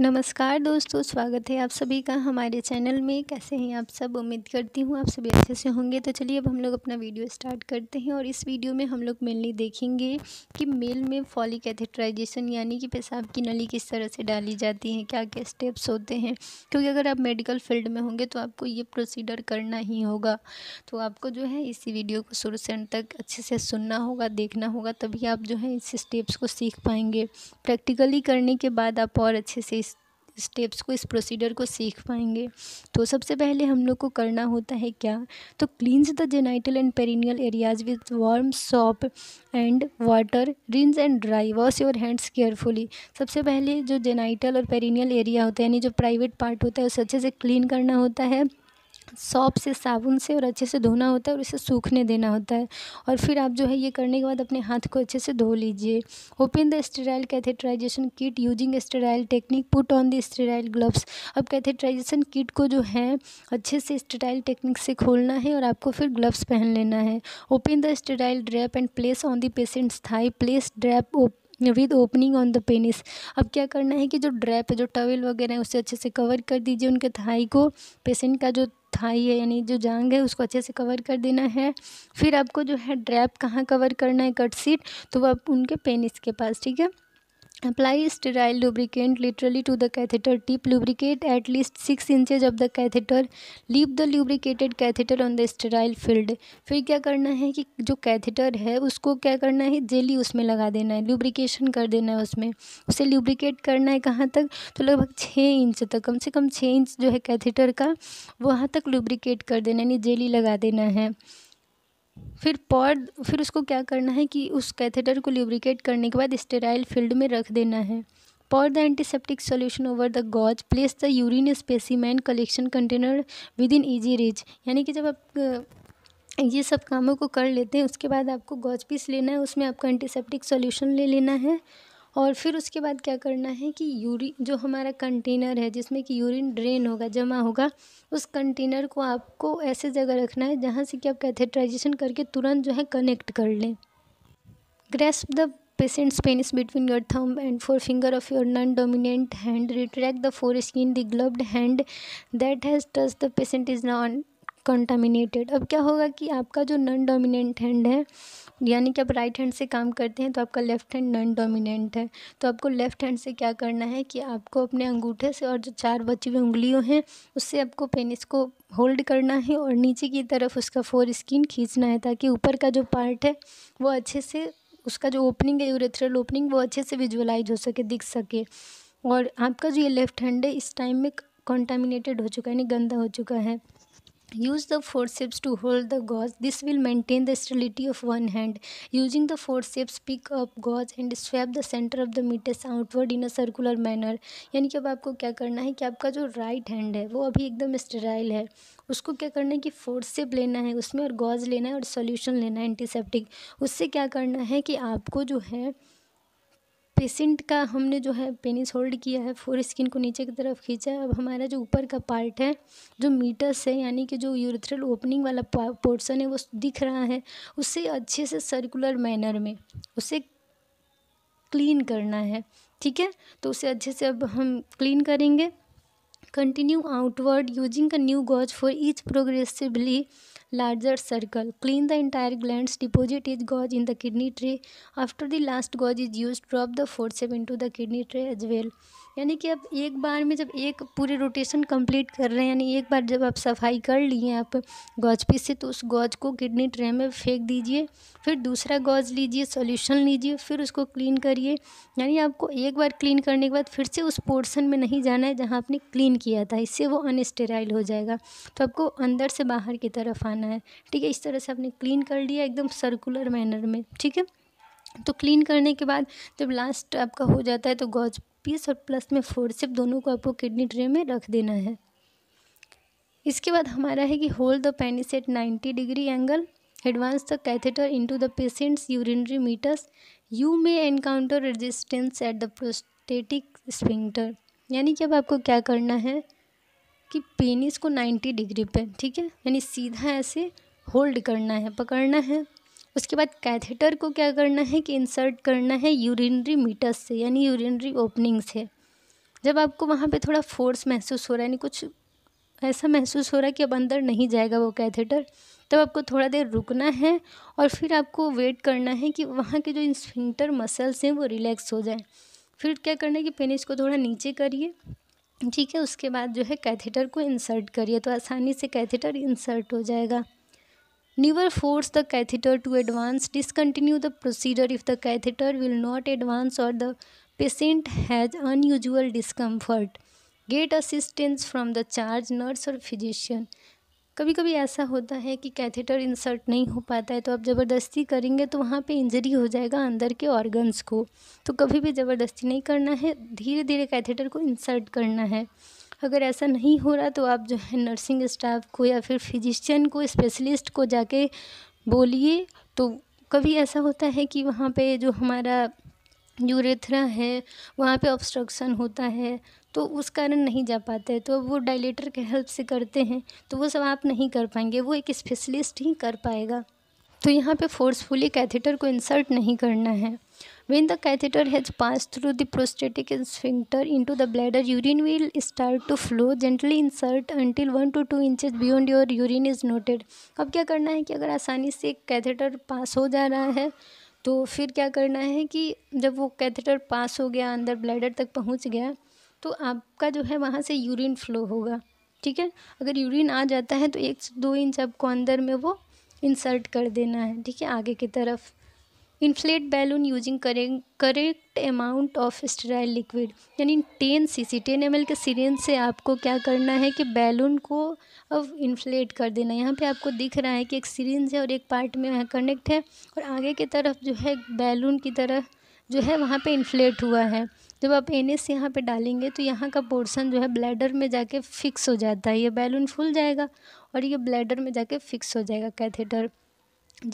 नमस्कार दोस्तों स्वागत है आप सभी का हमारे चैनल में कैसे हैं आप सब उम्मीद करती हूँ आप सभी अच्छे से होंगे तो चलिए अब हम लोग अपना वीडियो स्टार्ट करते हैं और इस वीडियो में हम लोग मेनली देखेंगे कि मेल में फॉलिक एथेट्राइजेशन यानी कि पेशाब की नली किस तरह से डाली जाती है क्या क्या स्टेप्स होते हैं क्योंकि अगर आप मेडिकल फील्ड में होंगे तो आपको ये प्रोसीडर करना ही होगा तो आपको जो है इसी वीडियो को शुरू से अंत तक अच्छे से सुनना होगा देखना होगा तभी आप जो है इस स्टेप्स को सीख पाएंगे प्रैक्टिकली करने के बाद आप और अच्छे से स्टेप्स को इस प्रोसीडर को सीख पाएंगे तो सबसे पहले हम लोग को करना होता है क्या तो cleanse the genital and perineal areas with warm soap and water rinse and dry wash your hands carefully सबसे पहले जो जेनाइटल और पेरिनियल एरिया होता है यानी जो प्राइवेट पार्ट होता है उसे अच्छे से क्लीन करना होता है सॉप से साबुन से और अच्छे से धोना होता है और इसे सूखने देना होता है और फिर आप जो है ये करने के बाद अपने हाथ को अच्छे से धो लीजिए open the sterile catheterization kit using sterile technique put on the sterile gloves अब कैथेटराइजेशन किट को जो है अच्छे से स्टेराइल टेक्निक से खोलना है और आपको फिर ग्लव्स पहन लेना है open the sterile drape and place on the patient's thigh place drape up with opening on the penis अब क्या करना है कि जो ड्रैप है जो टवेल वगैरह है उसे अच्छे से कवर कर दीजिए उनके थाई को पेशेंट का जो था है यानी जो जांग है उसको अच्छे से कवर कर देना है फिर आपको जो है ड्रैप कहाँ कवर करना है कट सीट तो वो आप उनके पेनिस के पास ठीक है apply sterile lubricant literally to the catheter tip lubricate at least six inches of the catheter leave the lubricated catheter on the sterile field फिर क्या करना है कि जो कैथेटर है उसको क्या करना है जेली उसमें लगा देना है लुब्रिकेशन कर देना है उसमें उसे lubricate करना है कहाँ तक तो लगभग छः इंच तक कम से कम छः इंच जो है कैथेटर का वहाँ तक लुब्रिकेट कर देना यानी जेली लगा देना है फिर पॉड फिर उसको क्या करना है कि उस कैथेटर को ल्यूब्रिकेट करने के बाद स्टेराइल फील्ड में रख देना है the antiseptic solution over the gauze place the urine specimen collection container within easy reach यानी कि जब आप ये सब कामों को कर लेते हैं उसके बाद आपको गॉज पीस लेना है उसमें आपको एंटीसेप्टिक सोल्यूशन ले लेना है और फिर उसके बाद क्या करना है कि यूरिन जो हमारा कंटेनर है जिसमें कि यूरिन ड्रेन होगा जमा होगा उस कंटेनर को आपको ऐसे जगह रखना है जहाँ से कि आप कैथेटराइजेशन करके तुरंत जो है कनेक्ट कर लें grasp the patient penis between your thumb and forefinger of your non dominant hand retract the foreskin the gloved hand that has touch the patient is non contaminated अब क्या होगा कि आपका जो non dominant hand है यानी कि आप राइट हैंड से काम करते हैं तो आपका लेफ्ट हैंड नॉन डोमिनेंट है तो आपको लेफ्ट हैंड से क्या करना है कि आपको अपने अंगूठे से और जो चार बची हुई उंगलियों हैं उससे आपको पेनिस को होल्ड करना है और नीचे की तरफ उसका फोर स्किन खींचना है ताकि ऊपर का जो पार्ट है वो अच्छे से उसका जो ओपनिंग है यूरेथ्रल ओपनिंग वो अच्छे से विजुअलाइज हो सके दिख सके और आपका जो ये लेफ़्ट हैंड है इस टाइम में कॉन्टामिनेटेड हो चुका है यानी गंदा हो चुका है use the forceps to hold the gauze this will maintain the sterility of one hand using the forceps pick up gauze and swab the center of the meatus outward in a circular manner यानी कि अब आपको क्या करना है कि आपका जो राइट हैंड है वो अभी एकदम स्टेराइल है उसको क्या करना है कि फोर्सेप लेना है उसमें और गॉज लेना है और सॉल्यूशन लेना है एंटीसेप्टिक उससे क्या करना है कि आपको जो है पेशेंट का हमने जो है पेनिस होल्ड किया है फोर स्किन को नीचे की तरफ खींचा है अब हमारा जो ऊपर का पार्ट है जो मीटस है यानी कि जो यूरिथ्रल ओपनिंग वाला पोर्सन है वो दिख रहा है उसे अच्छे से सर्कुलर मैनर में उसे क्लीन करना है ठीक है तो उसे अच्छे से अब हम क्लीन करेंगे continue outward using a new gauze for each progressively larger circle. Clean the entire glands, deposit each gauze in the kidney tray. After the last gauze is used, drop the forceps into the kidney tray as well. यानी कि आप एक बार में जब एक पूरे rotation complete कर रहे हैं यानी एक बार जब आप सफाई कर लिए आप गौज पीस से तो उस गौज को किडनी ट्रे में फेंक दीजिए फिर दूसरा गौज लीजिए सॉल्यूशन लीजिए फिर उसको क्लीन करिए यानी आपको एक बार क्लीन करने के बाद फिर से उस पोर्सन में नहीं जाना है जहाँ आपने क्लीन किया था इससे वो अनस्टेराइल हो जाएगा तो आपको अंदर से बाहर की तरफ आना है ठीक है इस तरह से आपने क्लीन कर लिया एकदम सर्कुलर मैनर में ठीक है तो क्लीन करने के बाद जब लास्ट आपका हो जाता है तो गौज पीस और प्लस में फोरसेप दोनों को आपको किडनी ट्रे में रख देना है इसके बाद हमारा है कि hold the penis at ninety degree angle advance the catheter into the patient's urinary meatus you may encounter resistance at the prostatic sphincter यानी कि अब आपको क्या करना है कि पेनिस को नाइन्टी डिग्री पे ठीक है यानी सीधा ऐसे होल्ड करना है पकड़ना है उसके बाद कैथेटर को क्या करना है कि इंसर्ट करना है यूरिनरी मीटर्स से यानी यूरिनरी ओपनिंग से जब आपको वहाँ पे थोड़ा फोर्स महसूस हो रहा है यानी कुछ ऐसा महसूस हो रहा है कि अब अंदर नहीं जाएगा वो कैथेटर तब आपको थोड़ा देर रुकना है और फिर आपको वेट करना है कि वहाँ के जो इंस्फिंटर मसल्स हैं वो रिलैक्स हो जाए फिर क्या करना है कि पेनिस को थोड़ा नीचे करिए ठीक है उसके बाद जो है कैथेटर को इंसर्ट करिए तो आसानी से कैथेटर इंसर्ट हो जाएगा never force the catheter to advance discontinue the procedure if the catheter will not advance or the patient has unusual discomfort get assistance from the charge nurse or physician कभी कभी ऐसा होता है कि catheter insert नहीं हो पाता है तो आप ज़बरदस्ती करेंगे तो वहाँ पे इंजरी हो जाएगा अंदर के ऑर्गन्स को तो कभी भी ज़बरदस्ती नहीं करना है धीरे धीरे कैथेटर को इंसर्ट करना है अगर ऐसा नहीं हो रहा तो आप जो है नर्सिंग स्टाफ को या फिर फिजिशियन को स्पेशलिस्ट को जाके बोलिए तो कभी ऐसा होता है कि वहाँ पे जो हमारा यूरेथ्रा है वहाँ पे ऑब्स्ट्रक्शन होता है तो उस कारण नहीं जा पाते तो वो डायलेटर के हेल्प से करते हैं तो वो सब आप नहीं कर पाएंगे वो एक स्पेशलिस्ट ही कर पाएगा तो यहाँ पे फोर्सफुली कैथेटर को इंसर्ट नहीं करना है when the catheter has pass through the prostatic into the bladder urine will start to flow gently insert until one to two inches beyond your urine is noted अब क्या करना है कि अगर आसानी से कैथेटर पास हो जा रहा है तो फिर क्या करना है कि जब वो कैथेटर पास हो गया अंदर ब्लैडर तक पहुँच गया तो आपका जो है वहाँ से यूरिन फ्लो होगा ठीक है अगर यूरिन आ जाता है तो एक दो इंच आपको अंदर में वो इंसर्ट कर देना है ठीक है आगे की तरफ इन्फ्लेट बैलून यूजिंग करें correct amount of sterile liquid यानी ten C C ten M के सीरेंज से आपको क्या करना है कि बैलून को अब इन्फ्लेट कर देना यहाँ पे आपको दिख रहा है कि एक सीरेंज है और एक पार्ट में यहाँ कनेक्ट है और आगे की तरफ जो है बैलून की तरह जो है वहाँ पे इन्फ्लेट हुआ है जब आप एस यहाँ पे डालेंगे तो यहाँ का पोर्सन जो है ब्लैडर में जाके फिक्स हो जाता है ये बैलून फूल जाएगा और ये ब्लैडर में जाके फिक्स हो जाएगा catheter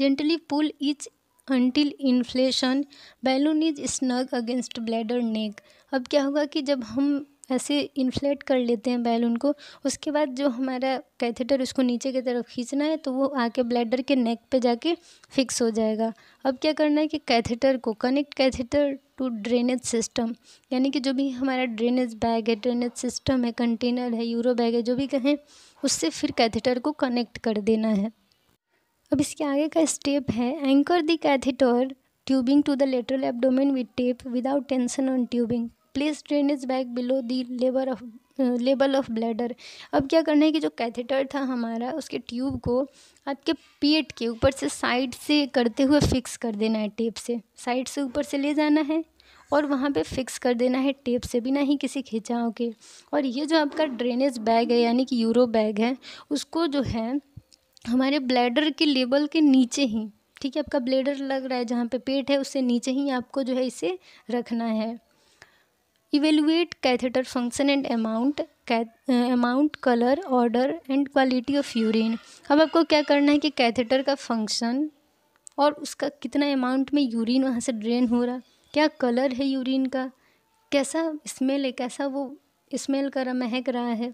gently pull each until inflation balloon is snug against bladder neck अब क्या होगा कि जब हम ऐसे इन्फ्लेट कर लेते हैं बैलून को उसके बाद जो हमारा कैथेटर उसको नीचे की तरफ खींचना है तो वो आके ब्लैडर के नेक पे जाके फिक्स हो जाएगा अब क्या करना है कि कैथेटर को connect catheter to drainage system यानी कि जो भी हमारा ड्रेनेज बैग है ड्रेनेज सिस्टम है कंटेनर है यूरो बैग है जो भी कहें उससे फिर कैथेटर को कनेक्ट कर देना है अब इसके आगे का स्टेप है anchor the catheter tubing to the lateral abdomen with tape without tension on tubing place drainage bag below the labour of लेबल ऑफ ब्लैडर अब क्या करना है कि जो कैथेटर था हमारा उसके ट्यूब को आपके पेट के ऊपर से साइड से करते हुए फिक्स कर देना है टेप से साइड से ऊपर से ले जाना है और वहाँ पे फिक्स कर देना है टेप से बिना ही किसी खिंचाव के और ये जो आपका ड्रेनेज बैग है यानी कि यूरो बैग है उसको जो है हमारे ब्लैडर के लेबल के नीचे ही ठीक है आपका ब्लेडर लग रहा है जहाँ पे पेट है उससे नीचे ही आपको जो है इसे रखना है evaluate catheter function and amount amount colour odour and quality of urine अब आपको क्या करना है कि कैथेटर का फंक्शन और उसका कितना अमाउंट में यूरिन वहाँ से ड्रेन हो रहा क्या कलर है यूरिन का कैसा स्मेल है कैसा वो स्मेल कर रहा महक रहा है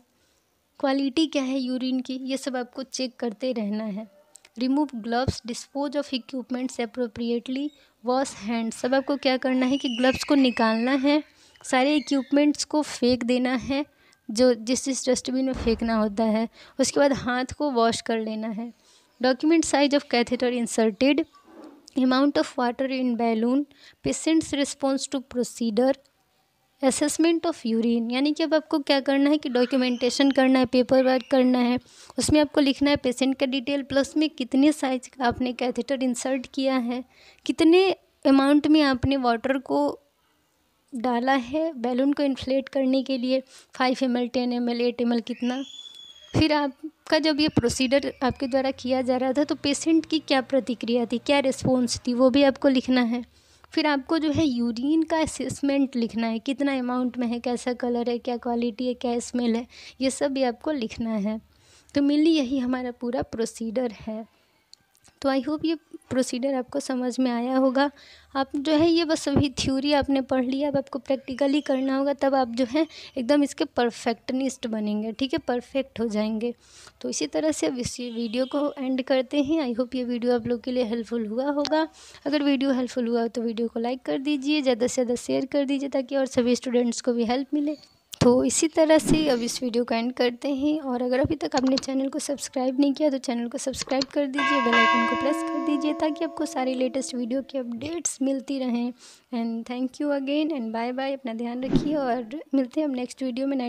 क्वालिटी क्या है यूरिन की ये सब आपको चेक करते रहना है remove gloves dispose of equipments appropriately wash hands सब आपको क्या करना है कि ग्लव्स को निकालना है सारे इक्विपमेंट्स को फेंक देना है जो जिस जिस डस्टबिन में फेंकना होता है उसके बाद हाथ को वॉश कर लेना है document size of catheter inserted amount of water in balloon patient's response to procedure assessment of urine यानी कि अब आपको क्या करना है कि डॉक्यूमेंटेशन करना है पेपर वर्क करना है उसमें आपको लिखना है पेशेंट का डिटेल प्लस में कितने साइज का आपने कैथेटर इंसर्ट किया है कितने अमाउंट में आपने वाटर को डाला है बैलून को इन्फ्लेट करने के लिए five M L ten M L eight M L कितना फिर आपका जब ये प्रोसीडर आपके द्वारा किया जा रहा था तो पेशेंट की क्या प्रतिक्रिया थी क्या रिस्पॉन्स थी वो भी आपको लिखना है फिर आपको जो है यूरिन का असेसमेंट लिखना है कितना अमाउंट में है कैसा कलर है क्या क्वालिटी है क्या स्मेल है ये सब भी आपको लिखना है तो मेनली यही हमारा पूरा प्रोसीडर है तो आई होप ये प्रोसीडर आपको समझ में आया होगा आप जो है ये बस अभी थ्योरी आपने पढ़ लिया अब आपको प्रैक्टिकली करना होगा तब आप जो है एकदम इसके परफेक्टनिस्ट बनेंगे ठीक है परफेक्ट हो जाएंगे तो इसी तरह से अब इस वीडियो को एंड करते हैं आई होप ये वीडियो आप लोग के लिए हेल्पफुल हुआ होगा अगर वीडियो हेल्पफुल हुआ तो वीडियो को लाइक कर दीजिए ज़्यादा से ज़्यादा शेयर कर दीजिए ताकि और सभी स्टूडेंट्स को भी हेल्प मिले तो इसी तरह से अब इस वीडियो को एंड करते हैं और अगर अभी तक आपने चैनल को सब्सक्राइब नहीं किया तो चैनल को सब्सक्राइब कर दीजिए बेल आइकन को प्रेस कर दीजिए ताकि आपको सारी लेटेस्ट वीडियो की अपडेट्स मिलती रहें and thank you again and bye bye अपना ध्यान रखिए और मिलते हैं हम नेक्स्ट वीडियो में